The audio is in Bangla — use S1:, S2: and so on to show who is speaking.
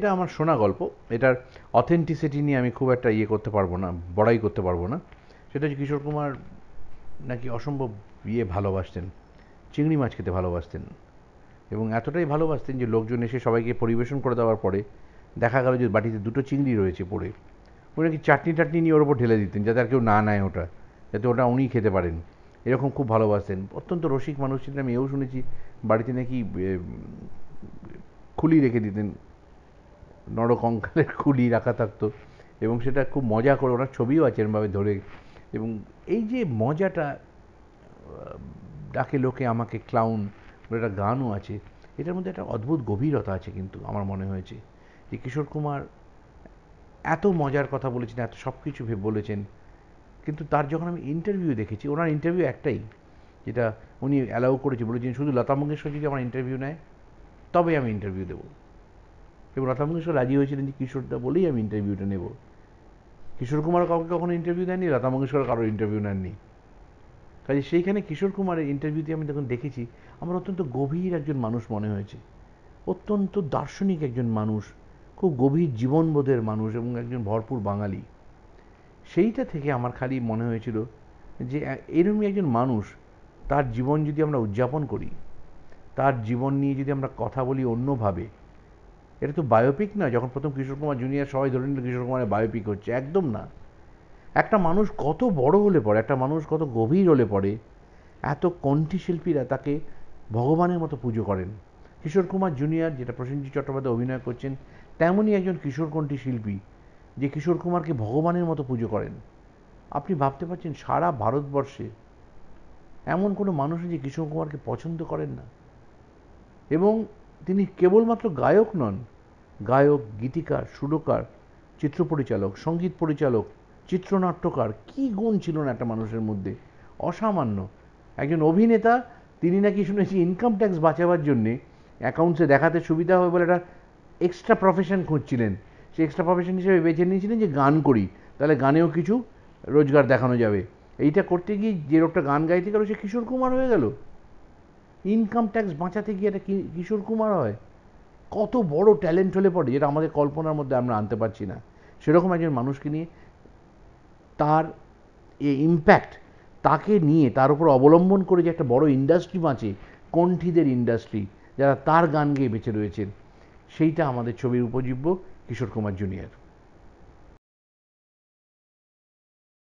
S1: এটা আমার শোনা গল্প এটার অথেন্টিসিটি নিয়ে আমি খুব একটা ইয়ে করতে পারবো না বড়াই করতে পারবো না সেটা হচ্ছে কিশোর কুমার নাকি অসম্ভব ইয়ে ভালোবাসতেন চিংড়ি মাছ খেতে ভালোবাসতেন এবং এতটাই ভালোবাসতেন যে লোকজন এসে সবাইকে পরিবেশন করে দেওয়ার পরে দেখা গেল যে বাটিতে দুটো চিংড়ি রয়েছে পড়ে উনি নাকি চাটনি টাটনি নিয়ে ওর ওপর ঢেলে দিতেন যাতে আর কেউ না নেয় ওটা যাতে ওটা উনিই খেতে পারেন এরকম খুব ভালোবাসতেন অত্যন্ত রসিক মানুষ ছিলেন আমি এও শুনেছি বাড়িতে নাকি খুলি রেখে দিতেন নরকঙ্কালের খুলি রাখা থাকতো এবং সেটা খুব মজা করে ওনার ছবিও আছে এরমভাবে ধরে এবং এই যে মজাটা ডাকে লোকে আমাকে ক্লাউন বলে একটা গানও আছে এটার মধ্যে একটা অদ্ভুত গভীরতা আছে কিন্তু আমার মনে হয়েছে যে কিশোর কুমার এত মজার কথা বলেছেন এত সব কিছু বলেছেন কিন্তু তার যখন আমি ইন্টারভিউ দেখেছি ওনার ইন্টারভিউ একটাই যেটা উনি অ্যালাউ করেছে বলেছেন শুধু লতা মঙ্গেশ্বর যদি আমার ইন্টারভিউ নেয় তবে আমি ইন্টারভিউ দেবো এবং লতা মঙ্গেশকর রাজি হয়েছিলেন যে কিশোরটা বলেই আমি ইন্টারভিউটা নেব কিশোর কুমার কাউকে কখনো ইন্টারভিউ দেননি লতা মঙ্গেশকর কারোর ইন্টারভিউ নেননি কাজে সেইখানে কিশোর কুমারের ইন্টারভিউতে আমি যখন দেখেছি আমার অত্যন্ত গভীর একজন মানুষ মনে হয়েছে অত্যন্ত দার্শনিক একজন মানুষ খুব গভীর জীবনবোধের মানুষ এবং একজন ভরপুর বাঙালি সেইটা থেকে আমার খালি মনে হয়েছিল যে এরমই একজন মানুষ তার জীবন যদি আমরা উদযাপন করি তার জীবন নিয়ে যদি আমরা কথা বলি অন্যভাবে এটা তো বায়োপিক নয় যখন প্রথম কিশোর কুমার জুনিয়র সবাই ধরে নিল কিশোর কুমারের বায়োপিক হচ্ছে একদম না একটা মানুষ কত বড় হলে পড়ে একটা মানুষ কত গভীর হলে পড়ে এত কণ্ঠশিল্পীরা তাকে ভগবানের মতো পুজো করেন কিশোর কুমার জুনিয়র যেটা প্রসেনজিৎ চট্টোপাধ্যায় অভিনয় করছেন তেমনই একজন কিশোর কণ্ঠী শিল্পী যে কিশোর কুমারকে ভগবানের মতো পুজো করেন আপনি ভাবতে পারছেন সারা ভারতবর্ষে এমন কোনো মানুষ যে কিশোর কুমারকে পছন্দ করেন না এবং তিনি কেবলমাত্র গায়ক নন গায়ক গীতিকার সুরকার চিত্র পরিচালক সঙ্গীত পরিচালক চিত্রনাট্যকার কি গুণ ছিল না একটা মানুষের মধ্যে অসামান্য একজন অভিনেতা তিনি নাকি শুনেছি ইনকাম ট্যাক্স বাঁচাবার জন্যে অ্যাকাউন্টসে দেখাতে সুবিধা হবে বলে একটা এক্সট্রা প্রফেশন খুঁজছিলেন সে এক্সট্রা প্রফেশন হিসেবে বেছে নিয়েছিলেন যে গান করি তাহলে গানেও কিছু রোজগার দেখানো যাবে এইটা করতে গিয়ে যে লোকটা গান গাইতে গেল সে কিশোর কুমার হয়ে গেল ইনকাম ট্যাক্স বাঁচাতে গিয়ে একটা কিশোর কুমার হয় কত বড় ট্যালেন্ট হলে পড়ে যেটা আমাদের কল্পনার মধ্যে আমরা আনতে পারছি না সেরকম একজন মানুষকে নিয়ে তার এ ইম্প্যাক্ট তাকে নিয়ে তার উপর অবলম্বন করে যে একটা বড় ইন্ডাস্ট্রি বাঁচে কণ্ঠীদের ইন্ডাস্ট্রি যারা তার গান গেয়ে বেঁচে রয়েছেন সেইটা আমাদের ছবির উপজীব্য কিশোর কুমার জুনিয়র